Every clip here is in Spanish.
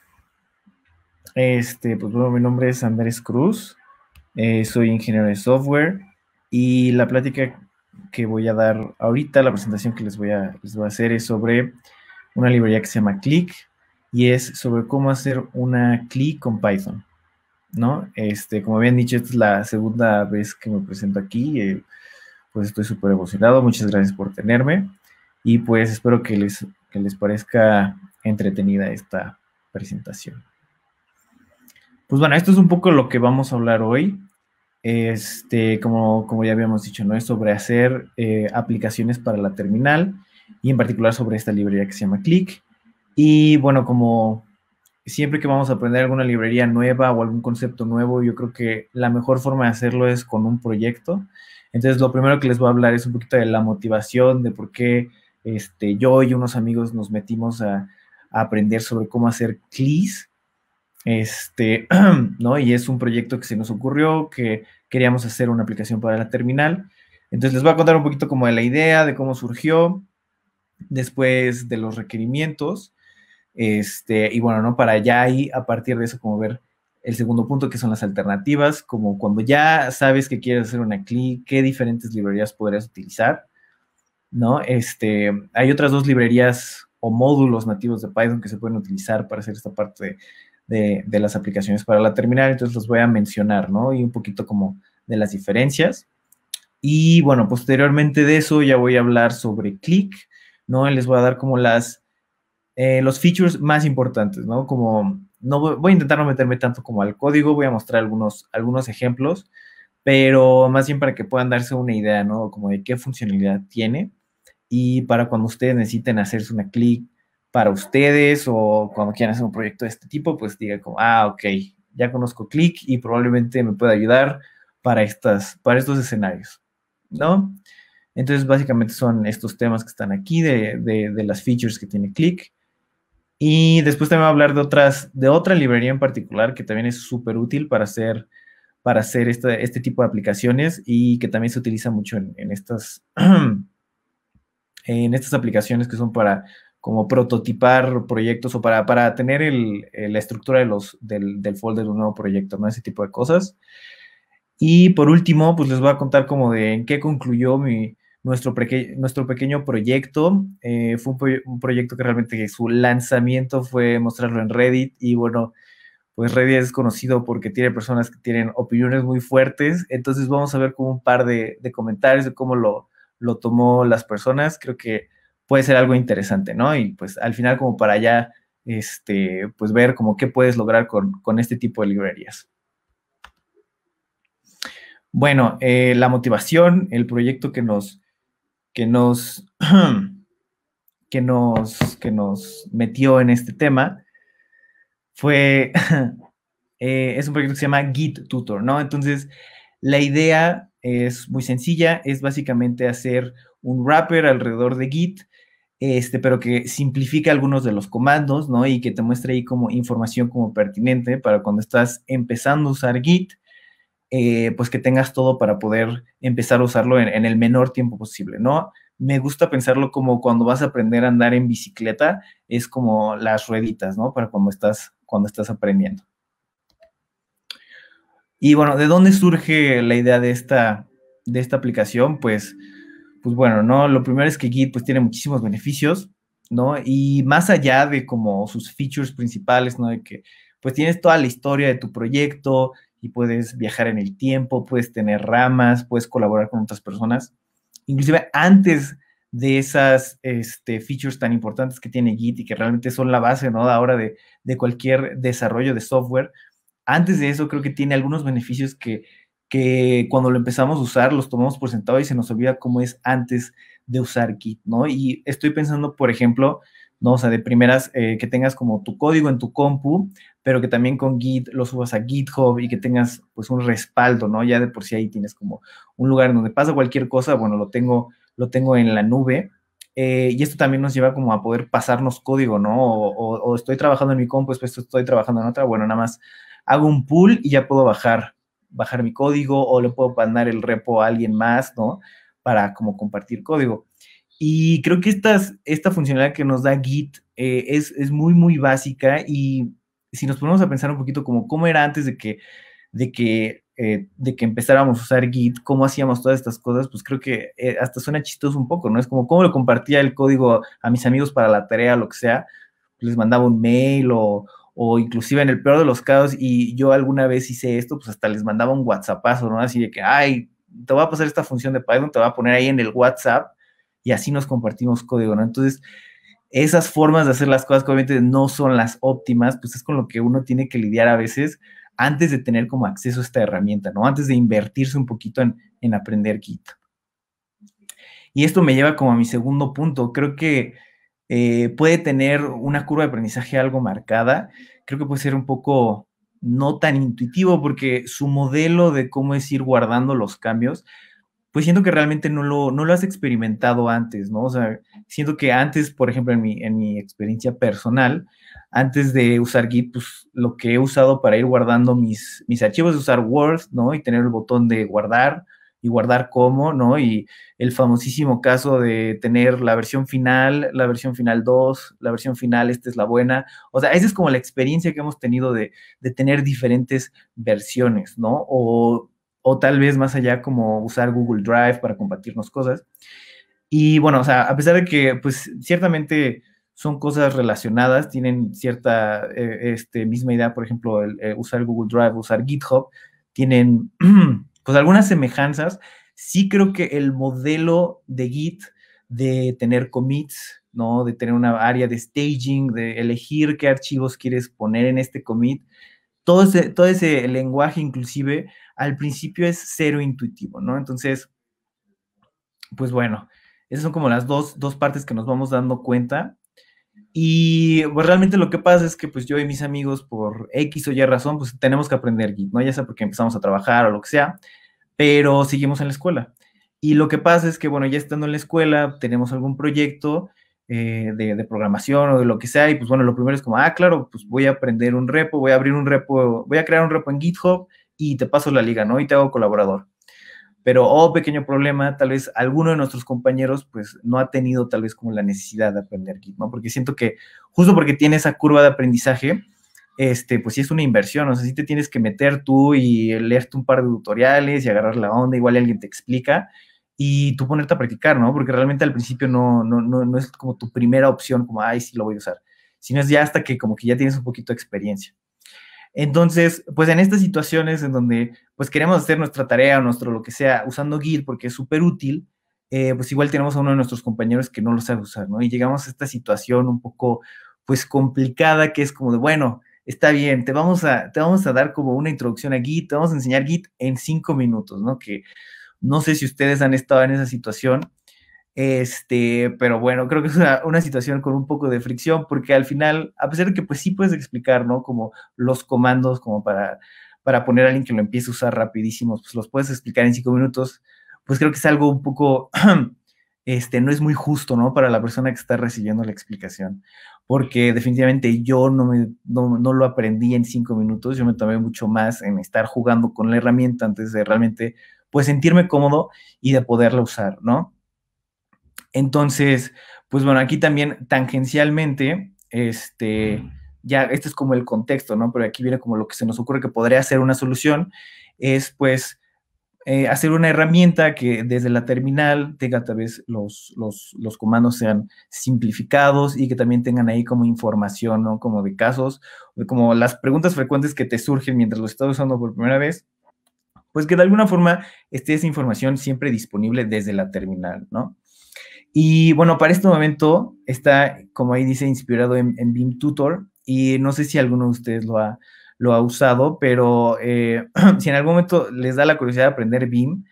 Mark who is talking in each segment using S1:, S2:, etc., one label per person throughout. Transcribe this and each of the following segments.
S1: Este, pues bueno, mi nombre es Andrés Cruz, eh, soy ingeniero de software y la plática que voy a dar ahorita, la presentación que les voy a, hacer es sobre una librería que se llama Click y es sobre cómo hacer una Click con Python, ¿no? Este, como habían dicho, esta es la segunda vez que me presento aquí, eh, pues estoy súper emocionado, muchas gracias por tenerme y pues espero que les, que les parezca entretenida esta presentación. Pues bueno, esto es un poco lo que vamos a hablar hoy. Este, como, como ya habíamos dicho, ¿no? Es sobre hacer eh, aplicaciones para la terminal y en particular sobre esta librería que se llama Click. Y bueno, como siempre que vamos a aprender alguna librería nueva o algún concepto nuevo, yo creo que la mejor forma de hacerlo es con un proyecto. Entonces, lo primero que les voy a hablar es un poquito de la motivación, de por qué este, yo y unos amigos nos metimos a, aprender sobre cómo hacer CLIs. Este, ¿no? Y es un proyecto que se nos ocurrió, que queríamos hacer una aplicación para la terminal. Entonces les voy a contar un poquito como de la idea, de cómo surgió, después de los requerimientos. Este, y bueno, ¿no? Para ya ahí, a partir de eso, como ver el segundo punto, que son las alternativas, como cuando ya sabes que quieres hacer una CLI, qué diferentes librerías podrías utilizar, ¿no? Este, hay otras dos librerías o módulos nativos de Python que se pueden utilizar para hacer esta parte de, las aplicaciones para la terminal. Entonces los voy a mencionar, ¿no? Y un poquito como de las diferencias. Y bueno, posteriormente de eso ya voy a hablar sobre Click, ¿no? Les voy a dar como las, eh, los features más importantes, ¿no? Como, no voy, a intentar no meterme tanto como al código, voy a mostrar algunos, algunos ejemplos, pero más bien para que puedan darse una idea, ¿no? Como de qué funcionalidad tiene y para cuando ustedes necesiten hacerse una clic para ustedes o cuando quieran hacer un proyecto de este tipo, pues diga como, ah, ok, ya conozco click y probablemente me pueda ayudar para, estas, para estos escenarios, ¿no? Entonces, básicamente son estos temas que están aquí de, las features que tiene Click. Y después también voy a hablar de, otras, de otra librería en particular que también es súper útil para hacer, para hacer este, este tipo de aplicaciones y que también se utiliza mucho en estas, en estas aplicaciones que son para como prototipar proyectos o para, para tener eh, la estructura de los, del, folder de un nuevo proyecto, ¿no? Ese tipo de cosas. Y por último, pues les voy a contar como de en qué concluyó mi, nuestro, nuestro pequeño proyecto. Eh, fue un, proyecto que realmente su lanzamiento fue mostrarlo en Reddit y bueno, pues Reddit es conocido porque tiene personas que tienen opiniones muy fuertes. Entonces vamos a ver como un par de comentarios de cómo lo, lo tomó las personas, creo que puede ser algo interesante, ¿no? Y pues al final como para allá, este, pues ver como qué puedes lograr con, este tipo de librerías. Bueno, eh, la motivación, el proyecto que nos, que nos, que nos, que nos metió en este tema fue, eh, es un proyecto que se llama Git Tutor, ¿no? Entonces, la idea es muy sencilla, es básicamente hacer un wrapper alrededor de Git, este, pero que simplifica algunos de los comandos, ¿no? Y que te muestre ahí como información como pertinente para cuando estás empezando a usar Git, eh, pues que tengas todo para poder empezar a usarlo en, el menor tiempo posible, ¿no? me gusta pensarlo como cuando vas a aprender a andar en bicicleta, es como las rueditas, ¿no? Para cuando estás, cuando estás aprendiendo. Y bueno, ¿de dónde surge la idea de esta, de esta aplicación? Pues, pues bueno, ¿no? Lo primero es que Git pues tiene muchísimos beneficios, ¿no? Y más allá de como sus features principales, ¿no? De que pues tienes toda la historia de tu proyecto y puedes viajar en el tiempo, puedes tener ramas, puedes colaborar con otras personas. Inclusive antes de esas este, features tan importantes que tiene Git y que realmente son la base, ¿no? Ahora de, de cualquier desarrollo de software, antes de eso creo que tiene algunos beneficios que, cuando lo empezamos a usar los tomamos por sentado y se nos olvida cómo es antes de usar Git, ¿no? Y estoy pensando, por ejemplo, ¿no? O sea, de primeras eh, que tengas como tu código en tu compu, pero que también con Git lo subas a GitHub y que tengas pues un respaldo, ¿no? Ya de por sí ahí tienes como un lugar donde pasa cualquier cosa, bueno, lo tengo, lo tengo en la nube. Eh, y esto también nos lleva como a poder pasarnos código, ¿no? o estoy trabajando en mi compu, después estoy trabajando en otra, bueno, nada más hago un pull y ya puedo bajar, bajar mi código o le puedo mandar el repo a alguien más, ¿no? Para como compartir código. Y creo que estas, esta funcionalidad que nos da Git eh, es, es, muy, muy básica y si nos ponemos a pensar un poquito como cómo era antes de que, de que, eh, de que empezáramos a usar Git, cómo hacíamos todas estas cosas, pues creo que eh, hasta suena chistoso un poco, ¿no? Es como cómo lo compartía el código a mis amigos para la tarea, lo que sea, les mandaba un mail o, o inclusive en el peor de los casos, y yo alguna vez hice esto, pues hasta les mandaba un WhatsAppazo, ¿no? Así de que, ay, te va a pasar esta función de Python, te va a poner ahí en el WhatsApp, y así nos compartimos código, ¿no? Entonces, esas formas de hacer las cosas obviamente no son las óptimas, pues es con lo que uno tiene que lidiar a veces antes de tener como acceso a esta herramienta, ¿no? Antes de invertirse un poquito en, aprender Git. Y esto me lleva como a mi segundo punto. Creo que eh, puede tener una curva de aprendizaje algo marcada, creo que puede ser un poco no tan intuitivo porque su modelo de cómo es ir guardando los cambios, pues siento que realmente no lo, no lo has experimentado antes, ¿no? O sea, siento que antes, por ejemplo, en mi, experiencia personal, antes de usar Git, pues lo que he usado para ir guardando mis, mis archivos es usar Word, ¿no? Y tener el botón de guardar, y guardar cómo, ¿no? Y el famosísimo caso de tener la versión final, la versión final 2, la versión final, esta es la buena. O sea, esa es como la experiencia que hemos tenido de, tener diferentes versiones, ¿no? O, o tal vez más allá como usar Google Drive para compartirnos cosas. Y bueno, o sea, a pesar de que, pues, ciertamente son cosas relacionadas, tienen cierta eh, este, misma idea, por ejemplo, el, eh, usar Google Drive, usar GitHub, tienen... pues algunas semejanzas. Sí creo que el modelo de Git, de tener commits, ¿no? De tener una área de staging, de elegir qué archivos quieres poner en este commit, todo ese, todo ese lenguaje inclusive al principio es cero intuitivo, ¿no? Entonces, pues bueno, esas son como las dos, dos partes que nos vamos dando cuenta y pues realmente lo que pasa es que pues yo y mis amigos por X o Y razón pues tenemos que aprender Git, ¿no? Ya sea porque empezamos a trabajar o lo que sea, pero seguimos en la escuela. Y lo que pasa es que bueno, ya estando en la escuela tenemos algún proyecto eh, de, de, programación o de lo que sea y pues bueno, lo primero es como, ah, claro, pues voy a aprender un repo, voy a abrir un repo, voy a crear un repo en GitHub y te paso la liga, ¿no? Y te hago colaborador. Pero, oh, pequeño problema, tal vez alguno de nuestros compañeros, pues, no ha tenido tal vez como la necesidad de aprender Git, ¿no? Porque siento que justo porque tiene esa curva de aprendizaje, este, pues sí es una inversión, o sea, sí te tienes que meter tú y leerte un par de tutoriales y agarrar la onda, igual alguien te explica y tú ponerte a practicar, ¿no? Porque realmente al principio no, no, no, no es como tu primera opción, como, ay, sí lo voy a usar, sino es ya hasta que como que ya tienes un poquito de experiencia. Entonces, pues en estas situaciones en donde pues queremos hacer nuestra tarea o nuestro lo que sea usando Git porque es súper útil, eh, pues igual tenemos a uno de nuestros compañeros que no lo sabe usar, ¿no? Y llegamos a esta situación un poco pues complicada que es como de, bueno, está bien, te vamos a, te vamos a dar como una introducción a Git, te vamos a enseñar Git en cinco minutos, ¿no? Que no sé si ustedes han estado en esa situación este, pero bueno, creo que es una, situación con un poco de fricción, porque al final, a pesar de que pues sí puedes explicar, ¿no? Como los comandos, como para, para poner a alguien que lo empiece a usar rapidísimo pues los puedes explicar en cinco minutos, pues creo que es algo un poco, este, no es muy justo, ¿no? Para la persona que está recibiendo la explicación, porque definitivamente yo no, me, no, lo aprendí en cinco minutos, yo me tomé mucho más en estar jugando con la herramienta antes de realmente, pues sentirme cómodo y de poderla usar, ¿no? Entonces, pues bueno, aquí también tangencialmente, este, mm. ya este es como el contexto, ¿no? Pero aquí viene como lo que se nos ocurre que podría ser una solución, es pues eh, hacer una herramienta que desde la terminal tenga tal vez los, los, comandos sean simplificados y que también tengan ahí como información, ¿no? Como de casos, como las preguntas frecuentes que te surgen mientras lo estás usando por primera vez, pues que de alguna forma esté esa información siempre disponible desde la terminal, ¿no? Y bueno, para este momento está, como ahí dice, inspirado en, BIM Tutor y no sé si alguno de ustedes lo ha, lo ha usado, pero eh, si en algún momento les da la curiosidad de aprender BIM,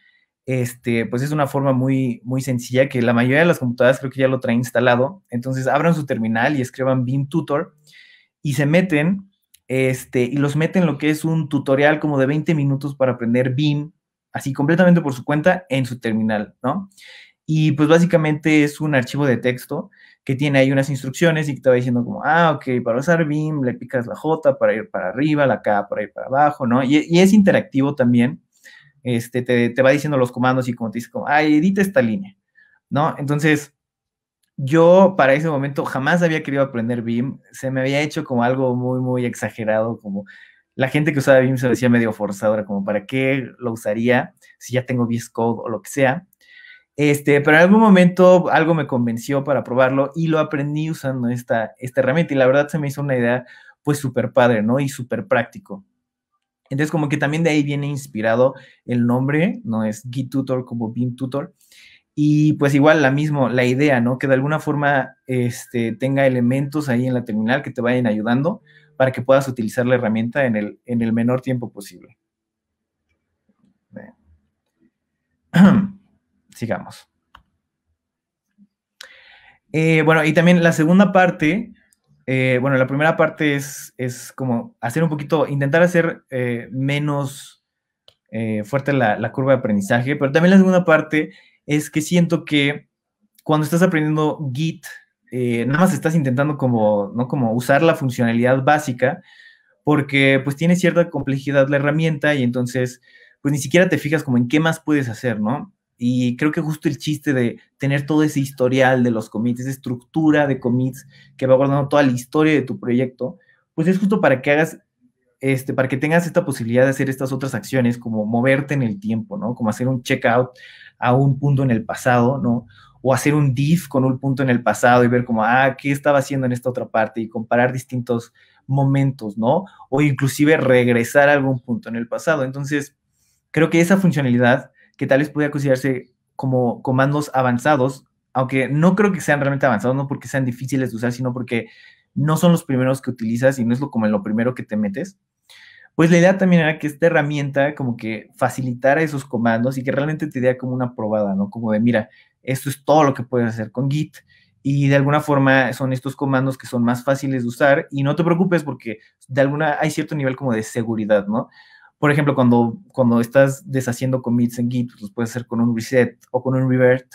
S1: este, pues es una forma muy, muy sencilla que la mayoría de las computadoras creo que ya lo trae instalado. Entonces abran su terminal y escriban BIM Tutor y se meten este, y los meten lo que es un tutorial como de 20 minutos para aprender BIM, así completamente por su cuenta en su terminal, ¿no? Y pues básicamente es un archivo de texto que tiene ahí unas instrucciones y que te va diciendo como, ah, ok, para usar BIM le picas la J para ir para arriba, la K para ir para abajo, ¿no? Y, es interactivo también. Este, te, te, va diciendo los comandos y como te dice como, ah, edita esta línea, ¿no? Entonces, yo para ese momento jamás había querido aprender BIM. Se me había hecho como algo muy, muy exagerado, como la gente que usaba BIM se decía medio forzadora, como para qué lo usaría si ya tengo VS Code o lo que sea. Este, pero en algún momento algo me convenció para probarlo y lo aprendí usando esta, esta herramienta y la verdad se me hizo una idea pues súper padre, ¿no? Y súper práctico. Entonces como que también de ahí viene inspirado el nombre, no es Git Tutor como Beam Tutor. Y pues igual la misma la idea, ¿no? Que de alguna forma este, tenga elementos ahí en la terminal que te vayan ayudando para que puedas utilizar la herramienta en el, en el menor tiempo posible. sigamos. Eh, bueno, y también la segunda parte, eh, bueno, la primera parte es, es, como hacer un poquito, intentar hacer eh, menos fuerte la, curva de aprendizaje, pero también la segunda parte es que siento que cuando estás aprendiendo Git, nada más estás intentando como, ¿no? como usar la funcionalidad básica, porque pues tiene cierta complejidad la herramienta y entonces pues ni siquiera te fijas como en qué más puedes hacer, ¿no? Y creo que justo el chiste de tener todo ese historial de los commits, esa estructura de commits que va guardando toda la historia de tu proyecto, pues es justo para que hagas, este, para que tengas esta posibilidad de hacer estas otras acciones, como moverte en el tiempo, ¿no? Como hacer un checkout a un punto en el pasado, ¿no? O hacer un div con un punto en el pasado y ver como, ah, ¿qué estaba haciendo en esta otra parte? Y comparar distintos momentos, ¿no? O inclusive regresar a algún punto en el pasado. Entonces, creo que esa funcionalidad que tal vez pudiera considerarse como comandos avanzados, aunque no creo que sean realmente avanzados, no porque sean difíciles de usar, sino porque no son los primeros que utilizas y no es lo, como lo primero que te metes. Pues la idea también era que esta herramienta como que facilitara esos comandos y que realmente te diera como una probada, ¿no? Como de, mira, esto es todo lo que puedes hacer con Git y de alguna forma son estos comandos que son más fáciles de usar y no te preocupes porque de alguna hay cierto nivel como de seguridad, ¿no? por ejemplo, cuando, cuando estás deshaciendo commits en Git, pues los puedes hacer con un reset o con un revert,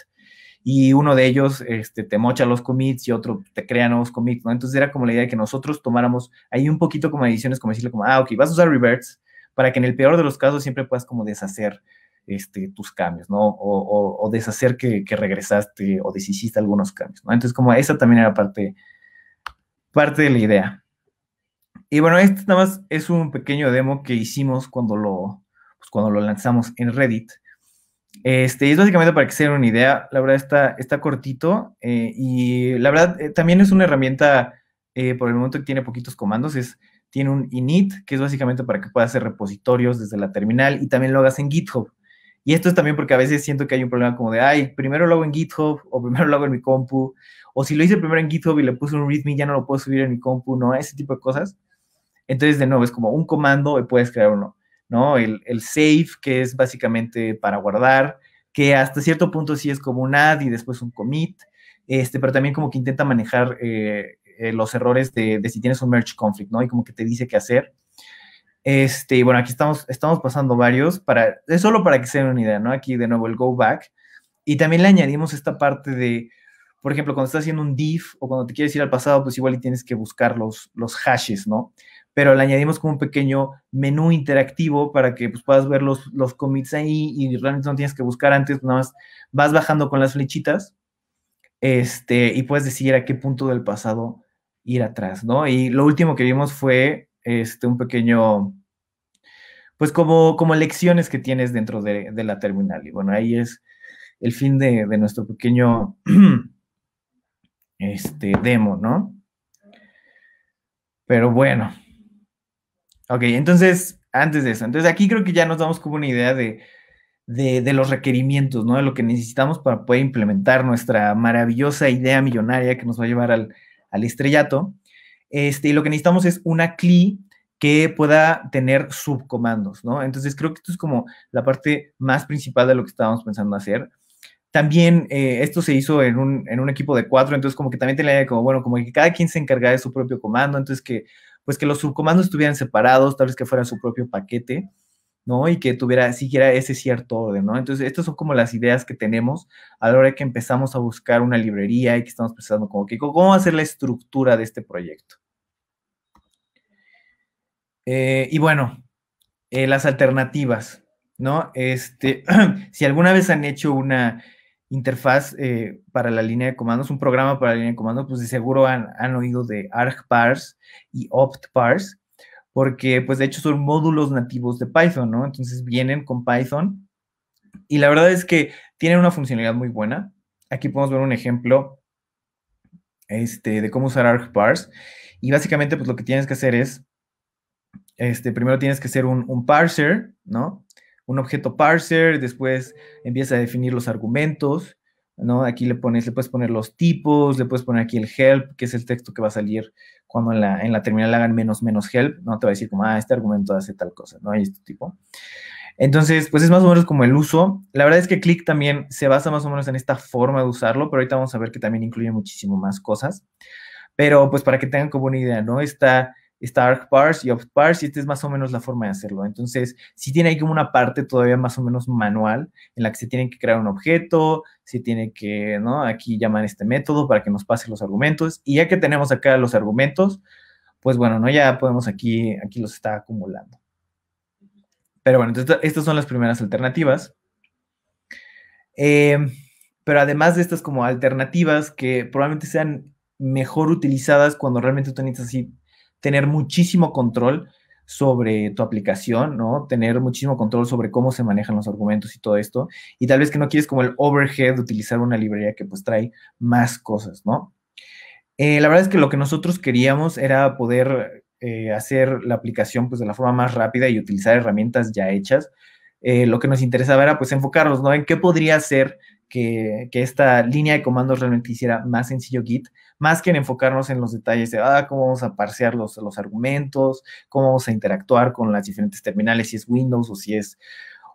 S1: y uno de ellos este, te mocha los commits y otro te crea nuevos commits, ¿no? Entonces era como la idea de que nosotros tomáramos ahí un poquito como ediciones, como decirle como, ah, ok, vas a usar reverts para que en el peor de los casos siempre puedas como deshacer este, tus cambios, ¿no? O, deshacer que, regresaste o deshiciste algunos cambios, ¿no? Entonces como esa también era parte, parte de la idea. Y bueno, este nada más es un pequeño demo que hicimos cuando lo, pues, cuando lo lanzamos en Reddit. Este, es básicamente para que se den una idea, la verdad está, está cortito eh, y la verdad eh, también es una herramienta, eh, por el momento que tiene poquitos comandos, es, tiene un init, que es básicamente para que puedas hacer repositorios desde la terminal y también lo hagas en GitHub. Y esto es también porque a veces siento que hay un problema como de, ay, primero lo hago en GitHub o primero lo hago en mi compu, o si lo hice primero en GitHub y le puse un readme, ya no lo puedo subir en mi compu, ¿no? Ese tipo de cosas. Entonces, de nuevo, es como un comando y puedes crear uno, ¿no? El, el save, que es básicamente para guardar, que hasta cierto punto sí es como un add y después un commit, este, pero también como que intenta manejar eh, eh, los errores de, de, si tienes un merge conflict, ¿no? Y como que te dice qué hacer. Este, bueno, aquí estamos, estamos pasando varios, para, es solo para que se den una idea, ¿no? Aquí de nuevo el go back. Y también le añadimos esta parte de, por ejemplo, cuando estás haciendo un div o cuando te quieres ir al pasado, pues igual y tienes que buscar los, los hashes, ¿no? pero le añadimos como un pequeño menú interactivo para que pues, puedas ver los, los commits ahí y realmente no tienes que buscar antes, nada más vas bajando con las flechitas este, y puedes decidir a qué punto del pasado ir atrás, ¿no? Y lo último que vimos fue este, un pequeño, pues como, como lecciones que tienes dentro de, la terminal. Y bueno, ahí es el fin de, nuestro pequeño este, demo, ¿no? Pero bueno. Ok, entonces, antes de eso, entonces aquí creo que ya nos damos como una idea de, de, los requerimientos, ¿no? De lo que necesitamos para poder implementar nuestra maravillosa idea millonaria que nos va a llevar al, al estrellato. Este, y lo que necesitamos es una CLI que pueda tener subcomandos, ¿no? Entonces creo que esto es como la parte más principal de lo que estábamos pensando hacer. También eh, esto se hizo en un, en un, equipo de cuatro, entonces como que también tenía como, bueno, como que cada quien se encargaba de su propio comando, entonces que pues que los subcomandos estuvieran separados, tal vez que fuera su propio paquete, ¿no? Y que tuviera siquiera ese cierto orden, ¿no? Entonces, estas son como las ideas que tenemos a la hora que empezamos a buscar una librería y que estamos pensando como ¿cómo va a ser la estructura de este proyecto? Eh, y bueno, eh, las alternativas, ¿no? Este, si alguna vez han hecho una interfaz eh, para la línea de comandos, un programa para la línea de comandos, pues de seguro han, oído de argparse y optparse, porque pues de hecho son módulos nativos de Python, ¿no? Entonces vienen con Python y la verdad es que tienen una funcionalidad muy buena. Aquí podemos ver un ejemplo este, de cómo usar argparse y básicamente pues lo que tienes que hacer es, este, primero tienes que hacer un, un parser, ¿no? un objeto parser, después empieza a definir los argumentos, ¿no? Aquí le pones, le puedes poner los tipos, le puedes poner aquí el help, que es el texto que va a salir cuando en la, en la terminal hagan menos menos help, ¿no? Te va a decir como, ah, este argumento hace tal cosa, ¿no? Y este tipo. Entonces, pues es más o menos como el uso. La verdad es que Click también se basa más o menos en esta forma de usarlo, pero ahorita vamos a ver que también incluye muchísimo más cosas. Pero pues para que tengan como una idea, ¿no? Está está ArcParse y OptParse, y esta es más o menos la forma de hacerlo. Entonces, si tiene ahí como una parte todavía más o menos manual en la que se tiene que crear un objeto, se tiene que, ¿no? Aquí llaman este método para que nos pase los argumentos, y ya que tenemos acá los argumentos, pues bueno, ¿no? Ya podemos aquí, aquí los está acumulando. Pero bueno, entonces, estas son las primeras alternativas. Em, pero además de estas como alternativas que probablemente sean mejor utilizadas cuando realmente tú necesitas así tener muchísimo control sobre tu aplicación, ¿no? Tener muchísimo control sobre cómo se manejan los argumentos y todo esto. Y tal vez que no quieres como el overhead de utilizar una librería que pues trae más cosas, ¿no? Eh, la verdad es que lo que nosotros queríamos era poder eh, hacer la aplicación pues de la forma más rápida y utilizar herramientas ya hechas. Eh, lo que nos interesaba era pues enfocarnos, ¿no? En qué podría ser que, esta línea de comandos realmente hiciera más sencillo Git, más que en enfocarnos en los detalles de ah, cómo vamos a parsear los, los argumentos, cómo vamos a interactuar con las diferentes terminales, si es Windows o si es,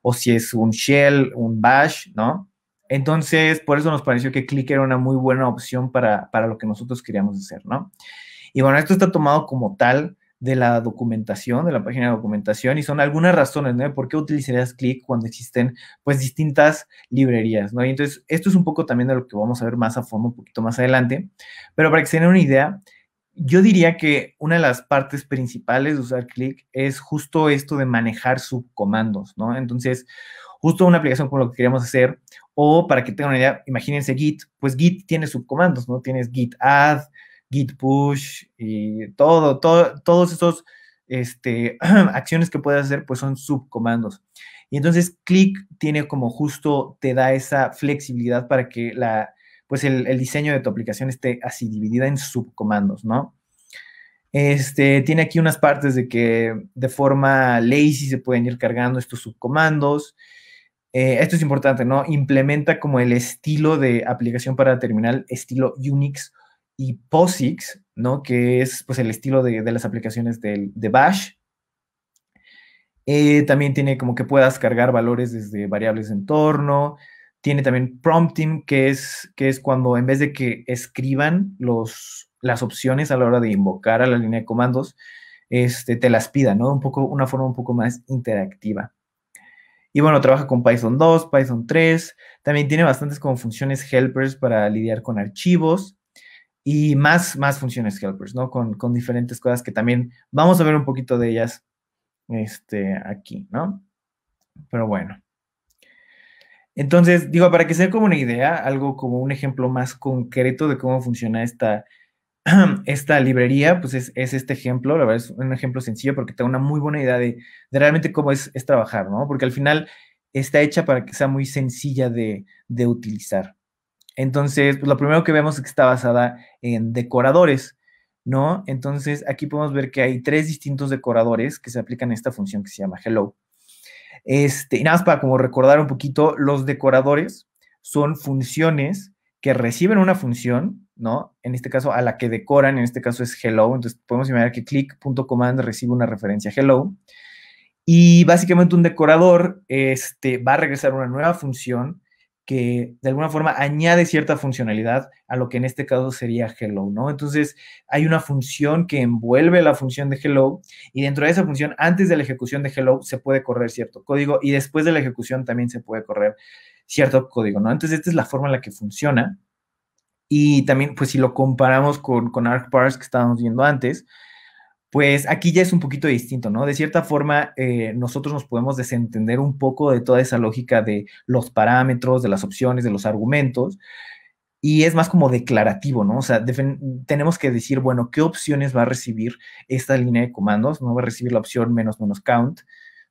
S1: o si es un shell, un bash, ¿no? Entonces, por eso nos pareció que Click era una muy buena opción para, para lo que nosotros queríamos hacer, ¿no? Y bueno, esto está tomado como tal de la documentación, de la página de documentación, y son algunas razones, ¿no? ¿Por qué utilizarías Click cuando existen, pues, distintas librerías, ¿no? Y entonces, esto es un poco también de lo que vamos a ver más a fondo, un poquito más adelante, pero para que se den una idea, yo diría que una de las partes principales de usar Click es justo esto de manejar subcomandos, ¿no? Entonces, justo una aplicación como lo que queríamos hacer, o para que tengan una idea, imagínense Git, pues Git tiene subcomandos, ¿no? Tienes git add, Git push y todo, todo todos esos este, acciones que puedes hacer, pues son subcomandos. Y entonces Click tiene como justo, te da esa flexibilidad para que la, pues el, diseño de tu aplicación esté así dividida en subcomandos, ¿no? Este, tiene aquí unas partes de que de forma lazy se pueden ir cargando estos subcomandos. Eh, esto es importante, ¿no? Implementa como el estilo de aplicación para terminal, estilo Unix y POSIX, ¿no? que es pues, el estilo de, las aplicaciones de, Bash. Eh, también tiene como que puedas cargar valores desde variables de entorno. Tiene también prompting, que es, que es cuando en vez de que escriban los, las opciones a la hora de invocar a la línea de comandos, este, te las pida, ¿no? Un poco, una forma un poco más interactiva. Y bueno, trabaja con Python 2, Python 3. También tiene bastantes como funciones helpers para lidiar con archivos y más, más funciones helpers, ¿no? Con, diferentes cosas que también vamos a ver un poquito de ellas este, aquí, ¿no? Pero bueno. Entonces, digo, para que sea como una idea, algo como un ejemplo más concreto de cómo funciona esta, esta librería, pues es, este ejemplo, la verdad es un ejemplo sencillo porque te da una muy buena idea de, realmente cómo es, es, trabajar, ¿no? Porque al final está hecha para que sea muy sencilla de, de utilizar. Entonces, pues, lo primero que vemos es que está basada en decoradores, ¿no? Entonces, aquí podemos ver que hay tres distintos decoradores que se aplican a esta función que se llama hello. Este, y nada más para como recordar un poquito, los decoradores son funciones que reciben una función, ¿no? En este caso, a la que decoran, en este caso es hello. Entonces, podemos imaginar que click.command recibe una referencia hello. Y básicamente un decorador este, va a regresar una nueva función que de alguna forma añade cierta funcionalidad a lo que en este caso sería hello, ¿no? Entonces hay una función que envuelve la función de hello y dentro de esa función, antes de la ejecución de hello, se puede correr cierto código y después de la ejecución también se puede correr cierto código, ¿no? Entonces esta es la forma en la que funciona. Y también, pues si lo comparamos con, con que estábamos viendo antes, pues aquí ya es un poquito distinto, ¿no? De cierta forma, eh, nosotros nos podemos desentender un poco de toda esa lógica de los parámetros, de las opciones, de los argumentos, y es más como declarativo, ¿no? O sea, tenemos que decir, bueno, ¿qué opciones va a recibir esta línea de comandos? No va a recibir la opción menos menos count,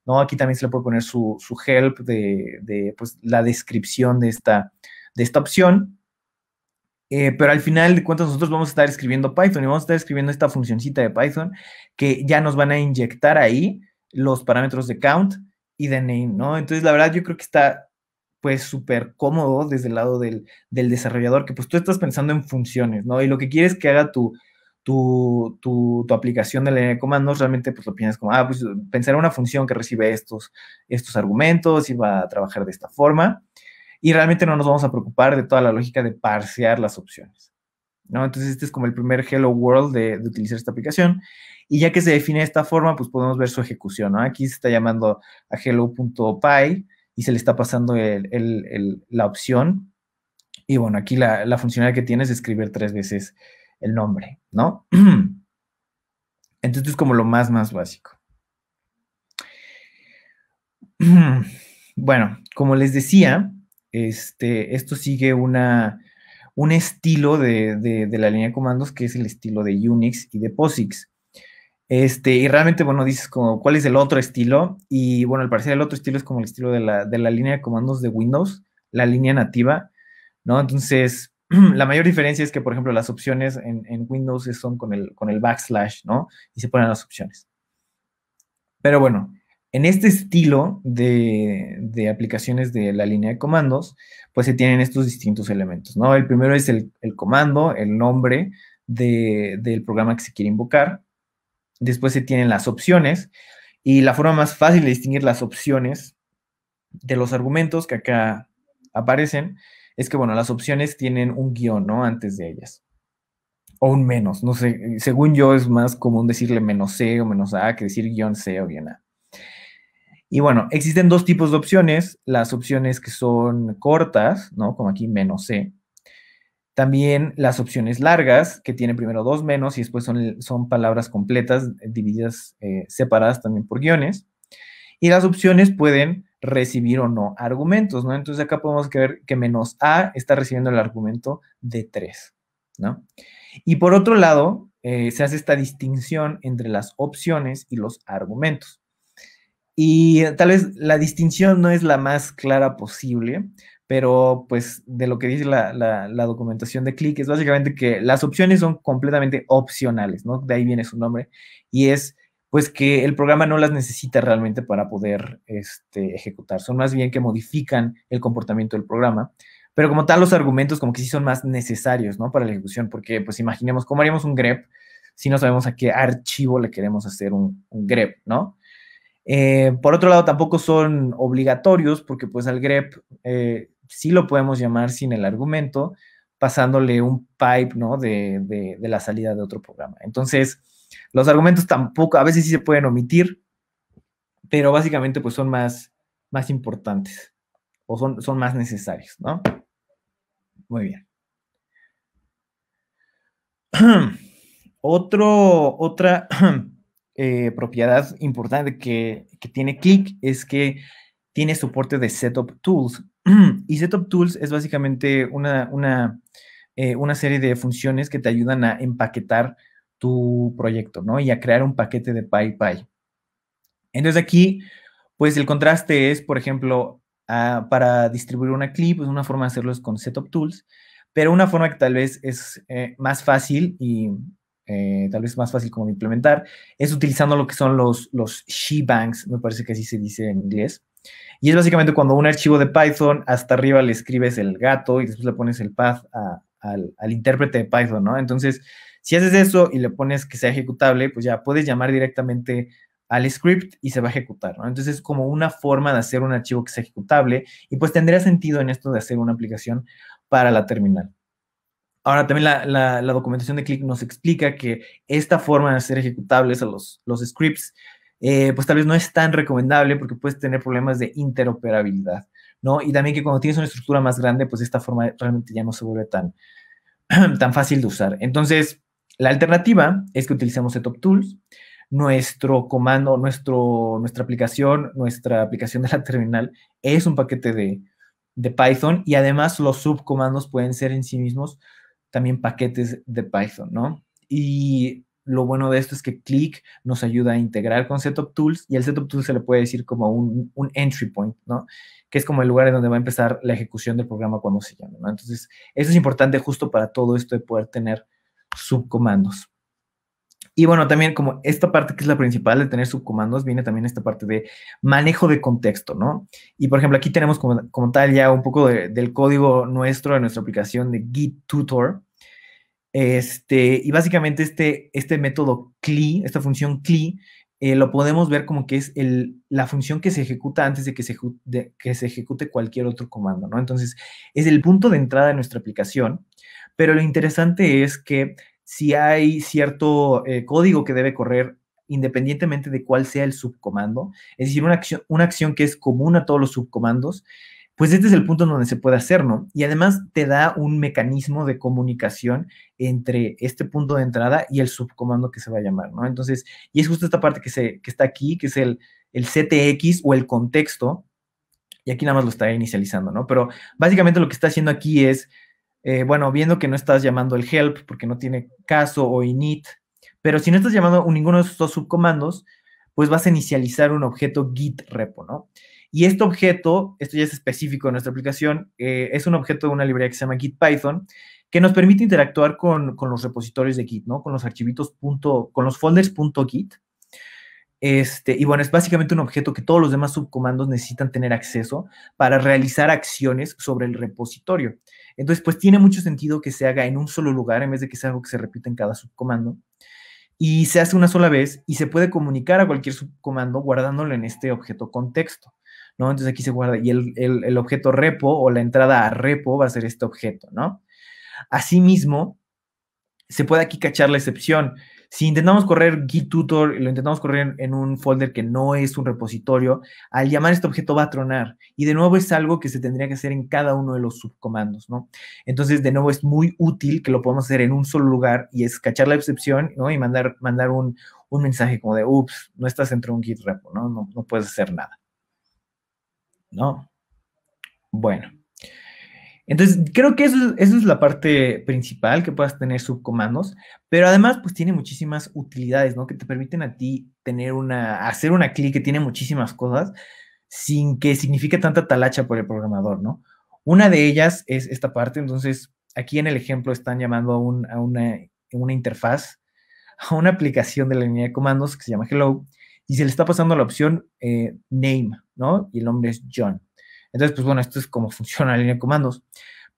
S1: ¿no? Aquí también se le puede poner su, help de, pues, la descripción de esta, de esta opción. Eh, pero al final de cuentas nosotros vamos a estar escribiendo Python y vamos a estar escribiendo esta funcioncita de Python que ya nos van a inyectar ahí los parámetros de count y de name, ¿no? Entonces, la verdad, yo creo que está pues súper cómodo desde el lado del, del, desarrollador, que pues tú estás pensando en funciones, ¿no? Y lo que quieres que haga tu, tu, tu, tu aplicación de la línea comandos, realmente pues lo piensas como, ah, pues pensar en una función que recibe estos, estos argumentos y va a trabajar de esta forma y realmente no nos vamos a preocupar de toda la lógica de parsear las opciones. ¿no? Entonces, este es como el primer Hello World de, utilizar esta aplicación. Y ya que se define de esta forma, pues podemos ver su ejecución. Aquí se está llamando a hello.py y se le está pasando la opción. Y bueno, aquí la, la funcionalidad que tiene es escribir tres veces el nombre, ¿no? Entonces, es como lo más, más básico. Bueno, como les decía, este, esto sigue una, un estilo de, la línea de comandos que es el estilo de Unix y de POSIX. Este, y realmente, bueno, dices cuál es el otro estilo. Y bueno, al parecer el otro estilo es como el estilo de la, línea de comandos de Windows, la línea nativa, ¿no? Entonces, la mayor diferencia es que, por ejemplo, las opciones en, Windows son con el, con el backslash, ¿no? Y se ponen las opciones. Pero bueno, en este estilo de, aplicaciones de la línea de comandos, pues se tienen estos distintos elementos, ¿no? El primero es el, comando, el nombre del programa que se quiere invocar. Después se tienen las opciones y la forma más fácil de distinguir las opciones de los argumentos que acá aparecen es que, bueno, las opciones tienen un guión, ¿no? Antes de ellas. O un menos, no sé, según yo es más común decirle menos C o menos A que decir guión C o guión A. Y bueno, existen dos tipos de opciones, las opciones que son cortas, ¿no? Como aquí menos C. También las opciones largas, que tienen primero dos menos y después son, palabras completas eh, divididas, eh, separadas también por guiones. Y las opciones pueden recibir o no argumentos, ¿no? Entonces acá podemos ver que menos A está recibiendo el argumento de 3, ¿no? Y por otro lado, eh, se hace esta distinción entre las opciones y los argumentos. Y eh, tal vez la distinción no es la más clara posible, pero pues de lo que dice la, la, documentación de Click es básicamente que las opciones son completamente opcionales, ¿no? De ahí viene su nombre. Y es pues que el programa no las necesita realmente para poder este, ejecutar. Son más bien que modifican el comportamiento del programa. Pero como tal, los argumentos como que sí son más necesarios, ¿no? Para la ejecución, porque pues imaginemos cómo haríamos un grep si no sabemos a qué archivo le queremos hacer un, un grep, ¿no? Eh, por otro lado, tampoco son obligatorios porque pues al grep eh, sí lo podemos llamar sin el argumento, pasándole un pipe ¿no? de, la salida de otro programa. Entonces, los argumentos tampoco, a veces sí se pueden omitir, pero básicamente pues son más, más importantes o son, son más necesarios, ¿no? Muy bien. Otro, otra Eh, propiedad importante que, tiene Click es que tiene soporte de Setup Tools. y Setup Tools es básicamente una, eh, una, serie de funciones que te ayudan a empaquetar tu proyecto, ¿no? Y a crear un paquete de PyPy. Entonces aquí, pues el contraste es, por ejemplo, ah, para distribuir una clip, pues una forma de hacerlo es con Setup Tools, pero una forma que tal vez es eh, más fácil y eh, tal vez más fácil como implementar, es utilizando lo que son los, los me parece que así se dice en inglés. Y es básicamente cuando un archivo de Python hasta arriba le escribes el gato y después le pones el path al, al, intérprete de Python, ¿no? Entonces, si haces eso y le pones que sea ejecutable, pues ya puedes llamar directamente al script y se va a ejecutar, ¿no? Entonces, es como una forma de hacer un archivo que sea ejecutable y pues tendría sentido en esto de hacer una aplicación para la terminal. Ahora, también la, documentación de Click nos explica que esta forma de hacer ejecutables a los, scripts, eh, pues tal vez no es tan recomendable porque puedes tener problemas de interoperabilidad, ¿no? Y también que cuando tienes una estructura más grande, pues esta forma realmente ya no se vuelve tan, tan fácil de usar. Entonces, la alternativa es que utilicemos setup tools, nuestro comando, nuestro, nuestra aplicación, nuestra aplicación de la terminal es un paquete de, de Python y además los subcomandos pueden ser en sí mismos también paquetes de Python, ¿no? Y lo bueno de esto es que Click nos ayuda a integrar con Setup Tools y el Setup Tools se le puede decir como un, un, entry point, ¿no? Que es como el lugar en donde va a empezar la ejecución del programa cuando se llama, ¿no? Entonces, eso es importante justo para todo esto de poder tener subcomandos. Y bueno, también como esta parte que es la principal de tener subcomandos, viene también esta parte de manejo de contexto, ¿no? Y por ejemplo, aquí tenemos como, tal ya un poco del código nuestro de nuestra aplicación de Git Tutor. Este, y básicamente este, este método CLI, esta función CLI, eh, lo podemos ver como que es el, la función que se ejecuta antes de que se, de, que se ejecute cualquier otro comando, ¿no? Entonces, es el punto de entrada de nuestra aplicación, pero lo interesante es que si hay cierto eh, código que debe correr independientemente de cuál sea el subcomando, es decir, una acción, una acción que es común a todos los subcomandos, pues este es el punto donde se puede hacer, ¿no? Y además te da un mecanismo de comunicación entre este punto de entrada y el subcomando que se va a llamar, ¿no? Entonces, y es justo esta parte que, se, está aquí, que es el, el CTX o el contexto, y aquí nada más lo está inicializando, ¿no? Pero básicamente lo que está haciendo aquí es eh, bueno, viendo que no estás llamando el help porque no tiene caso o init, pero si no estás llamando ninguno de esos subcomandos, pues vas a inicializar un objeto git repo, ¿no? Y este objeto, esto ya es específico de nuestra aplicación, eh, es un objeto de una librería que se llama Git Python, que nos permite interactuar con, los repositorios de Git, ¿no? Con los archivitos, punto, con los git. Este, y bueno, es básicamente un objeto que todos los demás subcomandos necesitan tener acceso para realizar acciones sobre el repositorio. Entonces, pues tiene mucho sentido que se haga en un solo lugar en vez de que sea algo que se repita en cada subcomando. Y se hace una sola vez y se puede comunicar a cualquier subcomando guardándolo en este objeto contexto. ¿no? Entonces aquí se guarda y el, el objeto repo o la entrada a repo va a ser este objeto, ¿no? Asimismo, se puede aquí cachar la excepción. Si intentamos correr Git Tutor lo intentamos correr en un folder que no es un repositorio, al llamar este objeto va a tronar. Y de nuevo es algo que se tendría que hacer en cada uno de los subcomandos, ¿no? Entonces, de nuevo es muy útil que lo podamos hacer en un solo lugar y es cachar la excepción, ¿no? Y mandar, mandar un, mensaje como de, ups, no estás dentro de un Git repo, ¿no? No, no puedes hacer nada. ¿No? Bueno. Entonces, creo que eso, es la parte principal, que puedas tener subcomandos, pero además, pues tiene muchísimas utilidades, ¿no? Que te permiten a ti hacer una clic que tiene muchísimas cosas sin que signifique tanta talacha por el programador, ¿no? Una de ellas es esta parte, entonces, aquí en el ejemplo están llamando a, una, interfaz, a una aplicación de la línea de comandos que se llama Hello, y se le está pasando la opción eh, Name, ¿no? Y el nombre es John. Entonces, pues bueno, esto es como funciona la línea de comandos.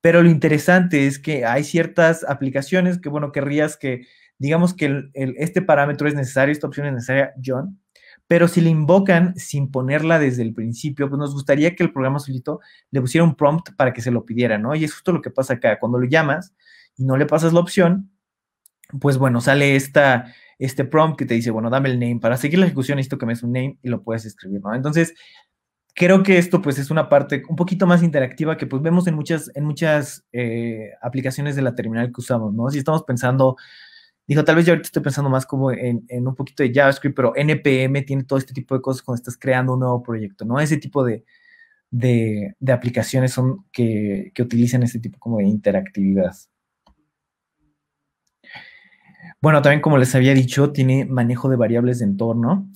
S1: Pero lo interesante es que hay ciertas aplicaciones que, bueno, querrías que, digamos que este parámetro es necesario, esta opción es necesaria, John, pero si le invocan sin ponerla desde el principio, pues nos gustaría que el programa solito le pusiera un prompt para que se lo pidiera, ¿no? Y es justo lo que pasa acá, cuando lo llamas y no le pasas la opción, pues bueno, sale esta, este prompt que te dice, bueno, dame el name, para seguir la ejecución esto que me es un name y lo puedes escribir, ¿no? Entonces, creo que esto pues es una parte un poquito más interactiva que pues vemos en muchas, en muchas eh, aplicaciones de la terminal que usamos, ¿no? Si estamos pensando, digo, tal vez yo ahorita estoy pensando más como en, un poquito de JavaScript, pero NPM tiene todo este tipo de cosas cuando estás creando un nuevo proyecto, ¿no? Ese tipo de, aplicaciones son que, utilizan ese tipo como de interactividad. Bueno, también como les había dicho, tiene manejo de variables de entorno.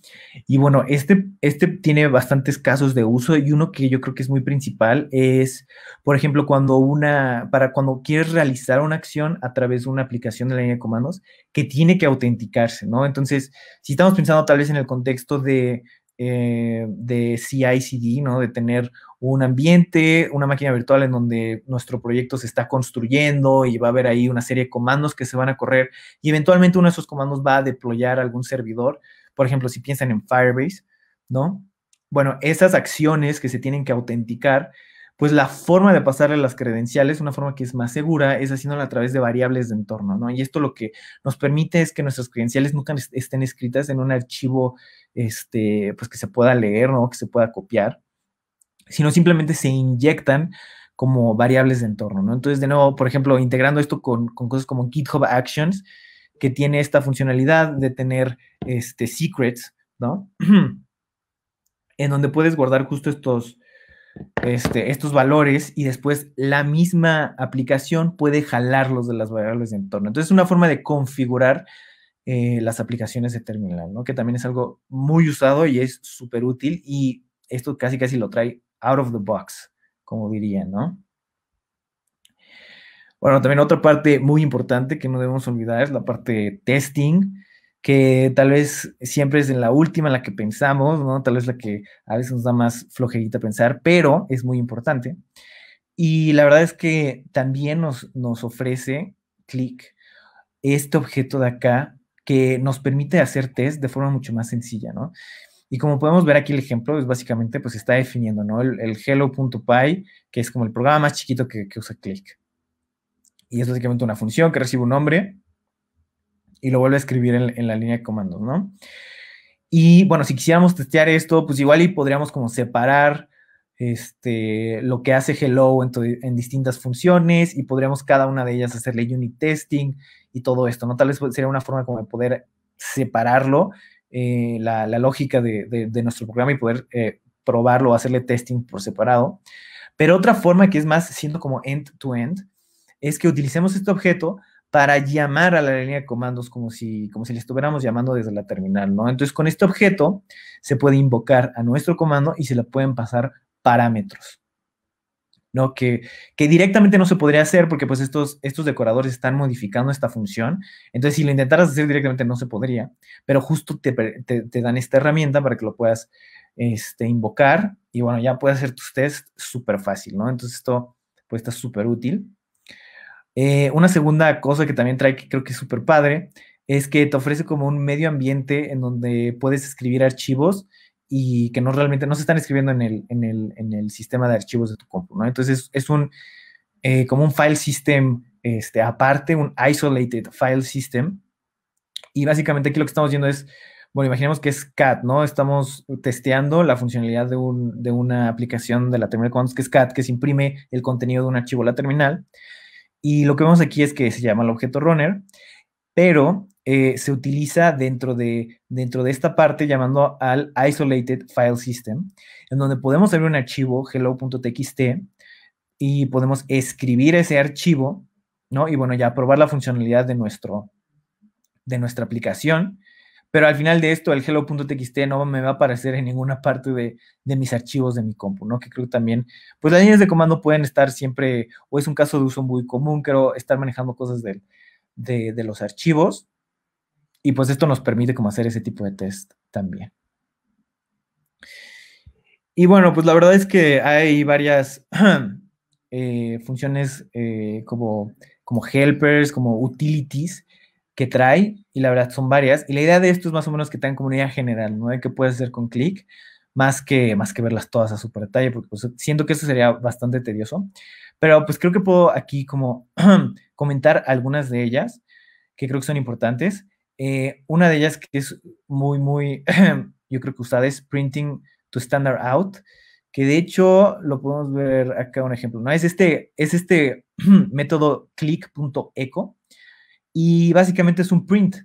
S1: Y bueno, este, este tiene bastantes casos de uso y uno que yo creo que es muy principal es, por ejemplo, cuando una, para cuando quieres realizar una acción a través de una aplicación de la línea de comandos que tiene que autenticarse, ¿no? Entonces, si estamos pensando tal vez en el contexto de eh, de de CD, ¿no? De tener un ambiente, una máquina virtual en donde nuestro proyecto se está construyendo y va a haber ahí una serie de comandos que se van a correr y eventualmente uno de esos comandos va a deployar algún servidor. Por ejemplo, si piensan en Firebase, ¿no? Bueno, esas acciones que se tienen que autenticar pues la forma de pasarle las credenciales, una forma que es más segura, es haciéndola a través de variables de entorno, ¿no? Y esto lo que nos permite es que nuestras credenciales nunca estén escritas en un archivo, este, pues que se pueda leer, ¿no? Que se pueda copiar, sino simplemente se inyectan como variables de entorno, ¿no? Entonces, de nuevo, por ejemplo, integrando esto con, cosas como GitHub Actions, que tiene esta funcionalidad de tener este, secrets, ¿no? en donde puedes guardar justo estos, este, estos valores y después la misma aplicación puede jalarlos de las variables de entorno. Entonces, es una forma de configurar eh, las aplicaciones de terminal, ¿no? Que también es algo muy usado y es súper útil y esto casi casi lo trae out of the box, como dirían, ¿no? Bueno, también otra parte muy importante que no debemos olvidar es la parte de testing que tal vez siempre es en la última la que pensamos, ¿no? Tal vez la que a veces nos da más flojerita pensar, pero es muy importante. Y la verdad es que también nos, nos ofrece Click este objeto de acá que nos permite hacer test de forma mucho más sencilla, ¿no? Y como podemos ver aquí el ejemplo, es básicamente, pues está definiendo, ¿no? El, hello.py, que es como el programa más chiquito que, que usa Click. Y es básicamente una función que recibe un nombre y lo vuelve a escribir en, la línea de comandos, ¿no? Y bueno, si quisiéramos testear esto, pues igual y podríamos como separar este, lo que hace hello en, distintas funciones y podríamos cada una de ellas hacerle unit testing y todo esto, ¿no? Tal vez sería una forma como de poder separarlo, eh, la, lógica de, nuestro programa y poder eh, probarlo, hacerle testing por separado. Pero otra forma que es más, siendo como end to -end, es que utilicemos este objeto para llamar a la línea de comandos como si, como si le estuviéramos llamando desde la terminal, ¿no? Entonces, con este objeto se puede invocar a nuestro comando y se le pueden pasar parámetros, ¿no? Que, que directamente no se podría hacer porque pues estos, estos decoradores están modificando esta función. Entonces, si lo intentaras hacer directamente no se podría, pero justo te, dan esta herramienta para que lo puedas este, invocar y bueno, ya puedes hacer tus tests súper fácil, ¿no? Entonces, esto pues está súper útil. Eh, una segunda cosa que también trae, que creo que es súper padre, es que te ofrece como un medio ambiente en donde puedes escribir archivos y que no realmente no se están escribiendo en el, sistema de archivos de tu compu, ¿no? Entonces es un eh, como un file system este, aparte, un isolated file system. Y básicamente aquí lo que estamos viendo es, bueno, imaginemos que es CAT, ¿no? Estamos testeando la funcionalidad de, una aplicación de la terminal que es CAT, que se imprime el contenido de un archivo a la terminal. Y lo que vemos aquí es que se llama el objeto runner, pero eh, se utiliza dentro de, dentro de esta parte llamando al isolated file system, en donde podemos abrir un archivo hello.txt y podemos escribir ese archivo, ¿no? Y bueno, ya probar la funcionalidad de, nuestro, de nuestra aplicación pero al final de esto el hello.txt no me va a aparecer en ninguna parte de, mis archivos de mi compu, ¿no? Que creo también, pues las líneas de comando pueden estar siempre, o es un caso de uso muy común, creo, estar manejando cosas de, los archivos. Y pues esto nos permite como hacer ese tipo de test también. Y bueno, pues la verdad es que hay varias eh, funciones eh, como, como helpers, como utilities, que trae, y la verdad son varias, y la idea de esto es más o menos que tan comunidad general, ¿no? De qué puedes hacer con click, más que, más que verlas todas a su detalle, porque pues, siento que eso sería bastante tedioso, pero pues creo que puedo aquí como comentar algunas de ellas, que creo que son importantes. Eh, una de ellas que es muy, muy, yo creo que usada es Printing to Standard Out, que de hecho lo podemos ver acá un ejemplo, ¿no? Es este, es este método click.eco, y básicamente es un print,